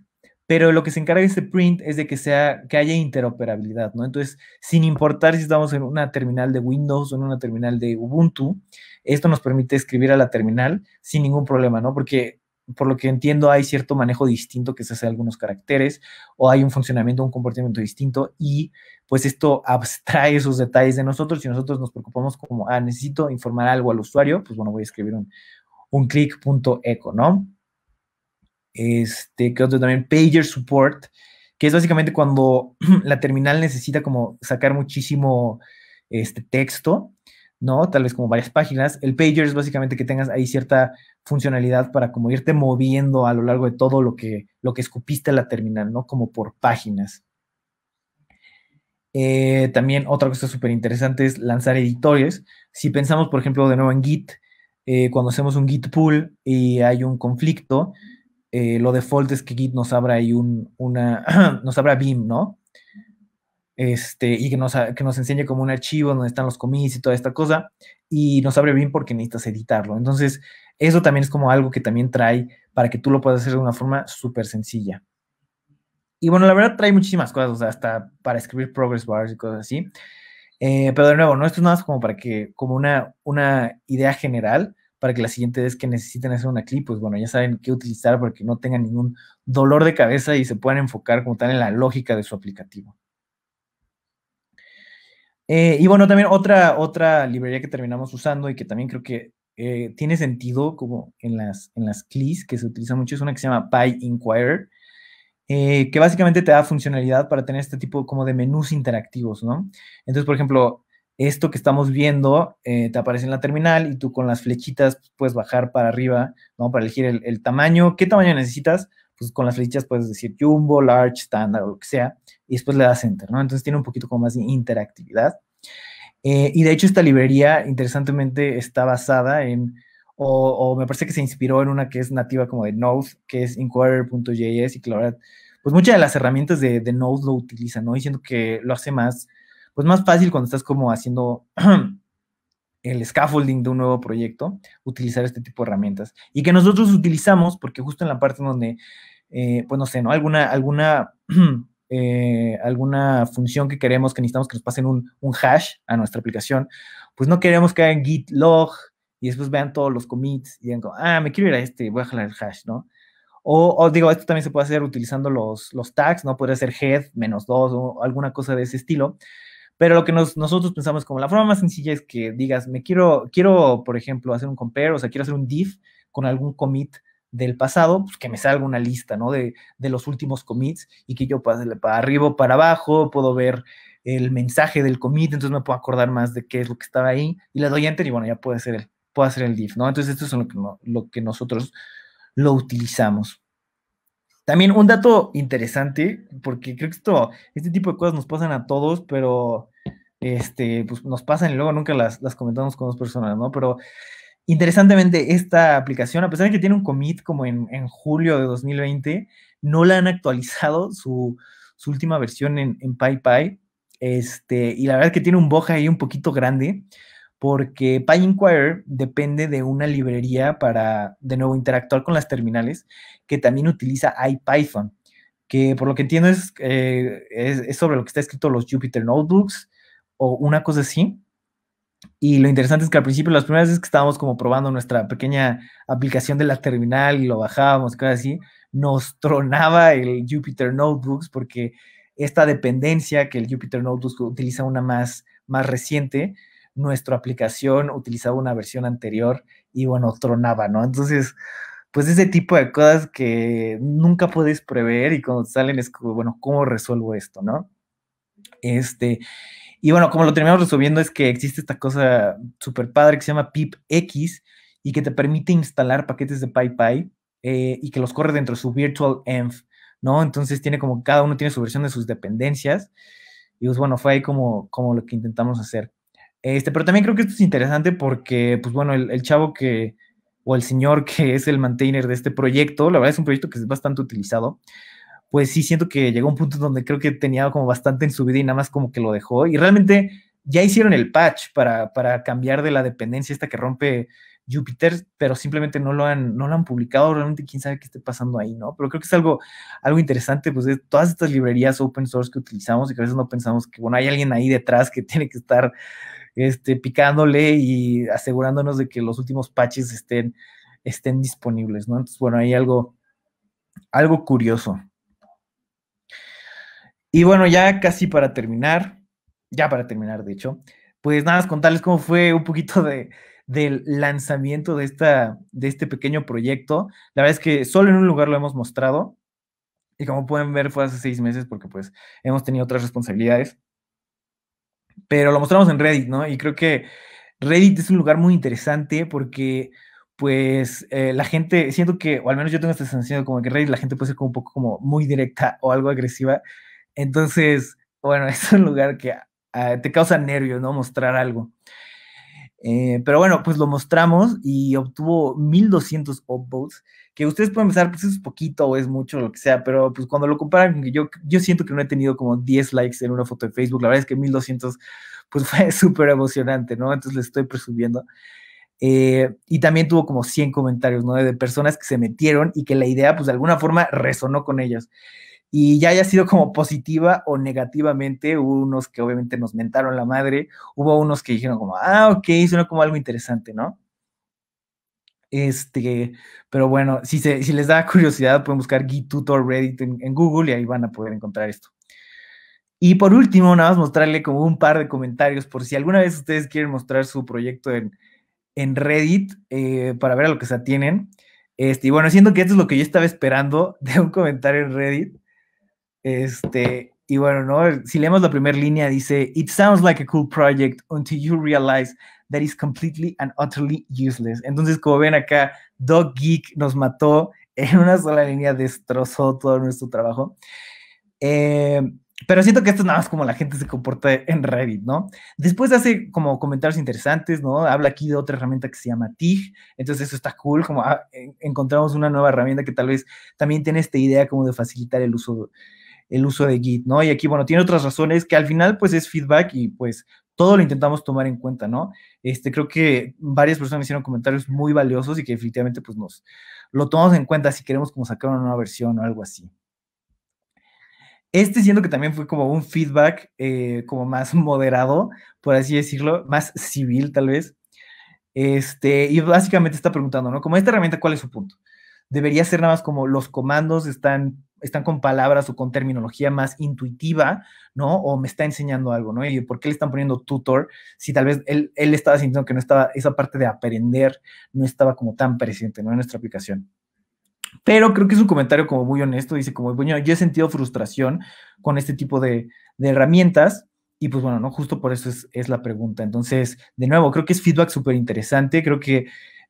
S1: pero lo que se encarga este print es de que, sea, que haya interoperabilidad, ¿no? Entonces, sin importar si estamos en una terminal de Windows o en una terminal de Ubuntu, esto nos permite escribir a la terminal sin ningún problema, ¿no? Porque por lo que entiendo, hay cierto manejo distinto que se hace algunos caracteres o hay un funcionamiento, un comportamiento distinto y pues esto abstrae esos detalles de nosotros y nosotros nos preocupamos como, ah, necesito informar algo al usuario, pues bueno, voy a escribir un, un click.eco, ¿no? Este, que otro también, Pager Support, que es básicamente cuando la terminal necesita como sacar muchísimo este, texto, ¿no? Tal vez como varias páginas. El Pager es básicamente que tengas ahí cierta funcionalidad para como irte moviendo a lo largo de todo lo que, lo que escupiste la terminal, ¿no? Como por páginas. Eh, también otra cosa súper interesante es lanzar editores. Si pensamos, por ejemplo, de nuevo en Git, eh, cuando hacemos un Git pool y hay un conflicto, eh, lo default es que Git nos abra ahí una, nos abra BIM, ¿no? Este, y que nos, que nos enseñe como un archivo donde están los commits y toda esta cosa, y nos abre BIM porque necesitas editarlo. Entonces, eso también es como algo que también trae para que tú lo puedas hacer de una forma súper sencilla. Y bueno, la verdad trae muchísimas cosas, o sea, hasta para escribir progress bars y cosas así. Eh, pero de nuevo, no esto es nada más como para que, como una, una idea general, para que la siguiente vez que necesiten hacer una clip, pues bueno, ya saben qué utilizar para que no tengan ningún dolor de cabeza y se puedan enfocar como tal en la lógica de su aplicativo. Eh, y bueno, también otra, otra librería que terminamos usando y que también creo que eh, tiene sentido como en las, en las CLIs que se utiliza mucho es una que se llama PyInquirer, eh, que básicamente te da funcionalidad para tener este tipo como de menús interactivos, ¿no? Entonces, por ejemplo, esto que estamos viendo eh, te aparece en la terminal y tú con las flechitas pues, puedes bajar para arriba, Para elegir el, tamaño, qué tamaño necesitas, pues con las flechitas puedes decir jumbo, large, standard o lo que sea, y después le das enter, ¿no? Entonces tiene un poquito como más de interactividad. Eh, y de hecho esta librería, interesantemente, está basada en, o, me parece que se inspiró en una que es nativa como de Node, que es inquirer.js, y que pues muchas de las herramientas de, de Node lo utilizan, ¿no? Diciendo que lo hace más pues más fácil cuando estás como haciendo el scaffolding de un nuevo proyecto, utilizar este tipo de herramientas. Y que nosotros utilizamos, porque justo en la parte donde, eh, pues no sé, ¿no? Alguna, alguna, eh, alguna función que queremos, que necesitamos que nos pasen un, hash a nuestra aplicación, pues no queremos que hagan git log y después vean todos los commits y digan, ah, me quiero ir a este, voy a jalar el hash, ¿no? O, digo, esto también se puede hacer utilizando los, los tags, ¿no? Podría ser head menos dos o alguna cosa de ese estilo, pero lo que nosotros pensamos como la forma más sencilla es que digas, me quiero, quiero, por ejemplo, hacer un compare, o sea, quiero hacer un div con algún commit del pasado, pues que me salga una lista, ¿no? De, los últimos commits y que yo hacerle para arriba o para abajo, puedo ver el mensaje del commit, entonces me puedo acordar más de qué es lo que estaba ahí y le doy enter y bueno, ya puede ser el, puedo hacer el div, ¿no? Entonces esto es lo que, lo que nosotros lo utilizamos. También un dato interesante, porque creo que esto, este tipo de cosas nos pasan a todos, pero este, pues nos pasan y luego nunca las, comentamos con dos personas, ¿no? Pero interesantemente, esta aplicación, a pesar de que tiene un commit como en, julio de 2020, no la han actualizado su, última versión en, en PyPy. Este, y la verdad es que tiene un bug ahí un poquito grande, porque PyInquire depende de una librería para, de nuevo, interactuar con las terminales, que también utiliza IPython, que por lo que entiendo es, eh, es, es sobre lo que está escrito los Jupyter Notebooks, o una cosa así. Y lo interesante es que al principio, las primeras veces que estábamos como probando nuestra pequeña aplicación de la terminal y lo bajábamos, cosas así, nos tronaba el Jupyter Notebooks porque esta dependencia que el Jupyter Notebooks utiliza una más, más reciente, nuestra aplicación utilizaba una versión anterior y bueno, tronaba, ¿no? Entonces, pues ese tipo de cosas que nunca puedes prever y cuando salen es, bueno, ¿cómo resuelvo esto, no? Este, y bueno, como lo terminamos resolviendo es que existe esta cosa súper padre que se llama PipX y que te permite instalar paquetes de PyPy eh, y que los corre dentro de su virtual env, ¿no? Entonces tiene como cada uno tiene su versión de sus dependencias. Y pues bueno, fue ahí como, como lo que intentamos hacer. Este, pero también creo que esto es interesante porque, pues bueno, el, el chavo que, o el señor que es el maintainer de este proyecto, la verdad es un proyecto que es bastante utilizado, pues sí siento que llegó a un punto donde creo que tenía como bastante en su vida y nada más como que lo dejó. Y realmente ya hicieron el patch para, cambiar de la dependencia esta que rompe Júpiter, pero simplemente no lo han, no lo han publicado. Realmente quién sabe qué esté pasando ahí, ¿no? Pero creo que es algo, algo interesante, pues de todas estas librerías open source que utilizamos y que a veces no pensamos que, bueno, hay alguien ahí detrás que tiene que estar este, picándole y asegurándonos de que los últimos patches estén, estén disponibles, ¿no? Entonces, bueno, hay algo, algo curioso. Y bueno, ya casi para terminar, ya para terminar, de hecho, pues nada más contarles cómo fue un poquito de, del lanzamiento de, esta, de este pequeño proyecto. La verdad es que solo en un lugar lo hemos mostrado. Y como pueden ver, fue hace seis meses porque pues hemos tenido otras responsabilidades. Pero lo mostramos en Reddit, ¿no? Y creo que Reddit es un lugar muy interesante porque pues eh, la gente, siento que, o al menos yo tengo esta sensación de como que Reddit la gente puede ser como un poco como muy directa o algo agresiva. Entonces, bueno, es un lugar que ah, te causa nervios, ¿no? Mostrar algo. Eh, pero bueno, pues lo mostramos y obtuvo 1200 upvotes, que ustedes pueden pensar, pues es poquito o es mucho, lo que sea, pero pues cuando lo comparan, yo, yo siento que no he tenido como 10 likes en una foto de Facebook, la verdad es que 1200 pues fue súper emocionante, ¿no? Entonces le estoy presumiendo. Eh, y también tuvo como 100 comentarios, ¿no? De personas que se metieron y que la idea pues de alguna forma resonó con ellas y ya haya sido como positiva o negativamente, hubo unos que obviamente nos mentaron la madre, hubo unos que dijeron como, ah, ok, suena como algo interesante, ¿no? Este, pero bueno, si, si les da curiosidad, pueden buscar Git Tutor Reddit en, Google y ahí van a poder encontrar esto. Y por último, nada más mostrarle como un par de comentarios por si alguna vez ustedes quieren mostrar su proyecto en, Reddit eh, para ver a lo que se atienen. Este, y bueno, siento que esto es lo que yo estaba esperando de un comentario en Reddit. Este, y bueno, ¿no? Si leemos la primera línea, dice, It sounds like a cool project until you realize that it's completely and utterly useless. Entonces, como ven acá, Dog Geek nos mató en una sola línea, destrozó todo nuestro trabajo. Eh, pero siento que esto es nada más como la gente se comporta en Reddit, ¿no? Después hace como comentarios interesantes, ¿no? Habla aquí de otra herramienta que se llama TIG, entonces eso está cool, como ah, encontramos una nueva herramienta que tal vez también tiene esta idea como de facilitar el uso el uso de Git, ¿no? Y aquí, bueno, tiene otras razones que al final, pues, es feedback y, pues, todo lo intentamos tomar en cuenta, ¿no? Este, creo que varias personas hicieron comentarios muy valiosos y que definitivamente, pues, nos lo tomamos en cuenta si queremos como sacar una nueva versión o algo así. Este siento que también fue como un feedback eh, como más moderado, por así decirlo, más civil tal vez. Este, y básicamente está preguntando, ¿no? Como esta herramienta, ¿cuál es su punto? Debería ser nada más como los comandos están están con palabras o con terminología más intuitiva, ¿no? O me está enseñando algo, ¿no? Y por qué le están poniendo tutor si tal vez él, estaba sintiendo que no estaba, esa parte de aprender no estaba como tan presente, ¿no? En nuestra aplicación. Pero creo que es un comentario como muy honesto, dice como, bueno, yo he sentido frustración con este tipo de, herramientas, y pues bueno, ¿no? Justo por eso es, es, la pregunta. Entonces, de nuevo, creo que es feedback súper interesante. Creo que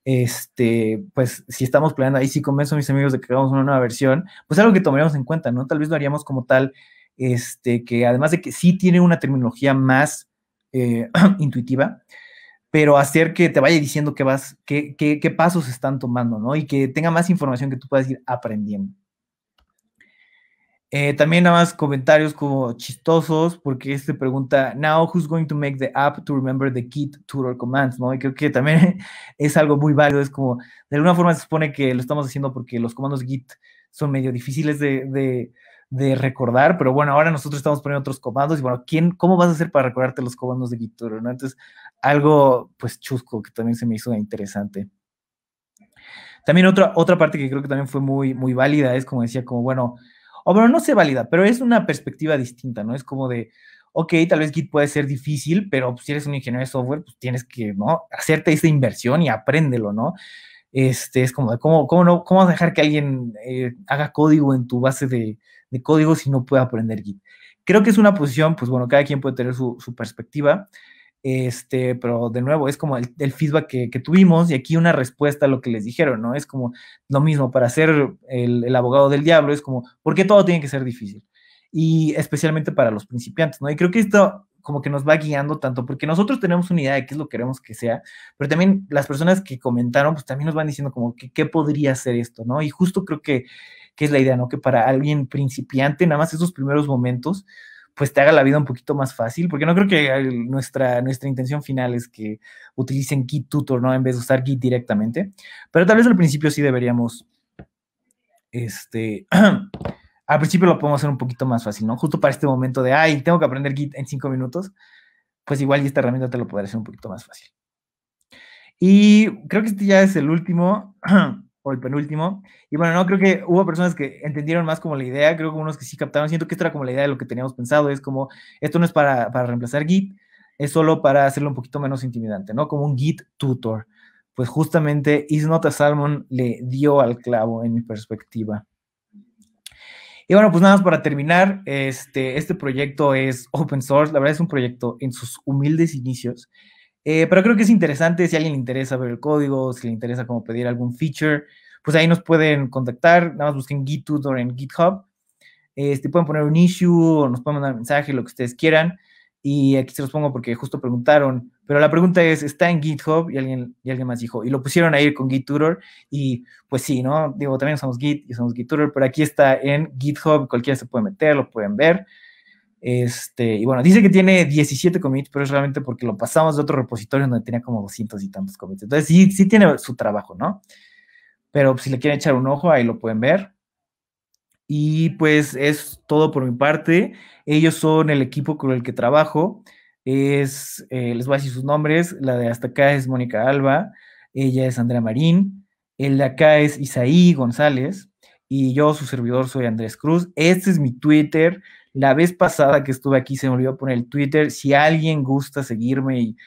S1: este, pues si estamos planeando, ahí si convenzo a mis amigos de que hagamos una nueva versión, pues algo que tomaríamos en cuenta, ¿no? Tal vez lo haríamos como tal, este, que además de que sí tiene una terminología más eh, intuitiva, pero hacer que te vaya diciendo qué vas, qué, qué, qué pasos están tomando, ¿no? Y que tenga más información que tú puedas ir aprendiendo. Eh, también nada más comentarios como chistosos, porque este pregunta, now who's going to make the app to remember the Git tutor commands, ¿no? Y creo que también es algo muy válido, es como, de alguna forma se supone que lo estamos haciendo porque los comandos git son medio difíciles de, recordar, pero bueno, ahora nosotros estamos poniendo otros comandos y bueno, ¿quién, ¿cómo vas a hacer para recordarte los comandos de git tutor, Entonces, algo pues chusco que también se me hizo interesante. También otra, otra parte que creo que también fue muy, muy válida es como decía, como bueno, o no se valida, pero es una perspectiva distinta, ¿no? Es como de, ok, tal vez Git puede ser difícil, pero pues, si eres un ingeniero de software, pues tienes que, ¿no? Hacerte esa inversión y apréndelo, ¿no? Este, es como de, ¿cómo, cómo, no, cómo dejar que alguien eh, haga código en tu base de, código si no puede aprender Git? Creo que es una posición, pues bueno, cada quien puede tener su, su perspectiva. Este, pero de nuevo, es como el, feedback que, tuvimos y aquí una respuesta a lo que les dijeron, ¿no? Es como lo mismo para ser el, abogado del diablo, es como, ¿por qué todo tiene que ser difícil? Y especialmente para los principiantes, ¿no? Y creo que esto como que nos va guiando tanto, porque nosotros tenemos una idea de qué es lo que queremos que sea, pero también las personas que comentaron, pues también nos van diciendo como que qué podría ser esto, ¿no? Y justo creo que, que es la idea, ¿no? Que para alguien principiante, nada más esos primeros momentos pues te haga la vida un poquito más fácil, porque no creo que eh, nuestra, nuestra intención final es que utilicen Git Tutor, ¿no? En vez de usar Git directamente, pero tal vez al principio sí deberíamos, este, al principio lo podemos hacer un poquito más fácil, ¿no? Justo para este momento de, ay, tengo que aprender Git en cinco minutos, pues igual y esta herramienta te lo podrá hacer un poquito más fácil. Y creo que este ya es el último. o el penúltimo. Y bueno, no, creo que hubo personas que entendieron más como la idea, creo que unos que sí captaron, siento que esta era como la idea de lo que teníamos pensado, es como, esto no es para, para reemplazar Git, es solo para hacerlo un poquito menos intimidante, ¿no? Como un Git tutor. Pues justamente Is Salmon le dio al clavo en mi perspectiva. Y bueno, pues nada más para terminar, este, este proyecto es open source, la verdad es un proyecto en sus humildes inicios. Eh, pero creo que es interesante, si a alguien le interesa ver el código, si le interesa como pedir algún feature, pues ahí nos pueden contactar, nada más busquen GitHub en GitHub. Este, pueden poner un issue o nos pueden mandar un mensaje, lo que ustedes quieran. Y aquí se los pongo porque justo preguntaron, pero la pregunta es, ¿está en GitHub? Y alguien, y alguien más dijo, y lo pusieron a ir con Git Tutor, y pues sí, ¿no? Digo, también somos Git y somos Git pero aquí está en GitHub, cualquiera se puede meter, lo pueden ver. Este, y bueno, dice que tiene 17 commits, pero es realmente porque lo pasamos de otro repositorio donde tenía como 200 y tantos commits. Entonces, sí, sí tiene su trabajo, ¿no? Pero si le quieren echar un ojo, ahí lo pueden ver. Y pues es todo por mi parte. Ellos son el equipo con el que trabajo. Es, eh, les voy a decir sus nombres. La de hasta acá es Mónica Alba. Ella es Andrea Marín. El de acá es Isaí González. Y yo, su servidor, soy Andrés Cruz. Este es mi Twitter la vez pasada que estuve aquí se me olvidó poner el Twitter. Si alguien gusta seguirme y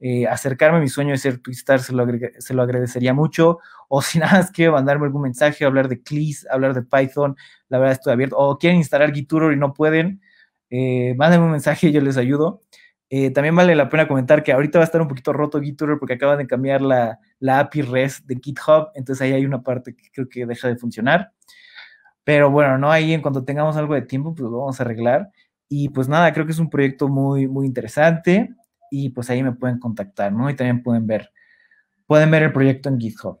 S1: eh, acercarme a mi sueño de ser Twitter, se lo, se lo agradecería mucho. O si nada más quiere mandarme algún mensaje, hablar de CLIS, hablar de Python, la verdad estoy abierto. O quieren instalar GitTutor y no pueden, eh, mándenme un mensaje y yo les ayudo. Eh, también vale la pena comentar que ahorita va a estar un poquito roto GitTutor porque acaban de cambiar la, la API REST de GitHub, entonces ahí hay una parte que creo que deja de funcionar. Pero bueno, no ahí en cuanto tengamos algo de tiempo, pues lo vamos a arreglar. Y pues nada, creo que es un proyecto muy, muy interesante y pues ahí me pueden contactar, ¿no? Y también pueden ver, pueden ver el proyecto en GitHub.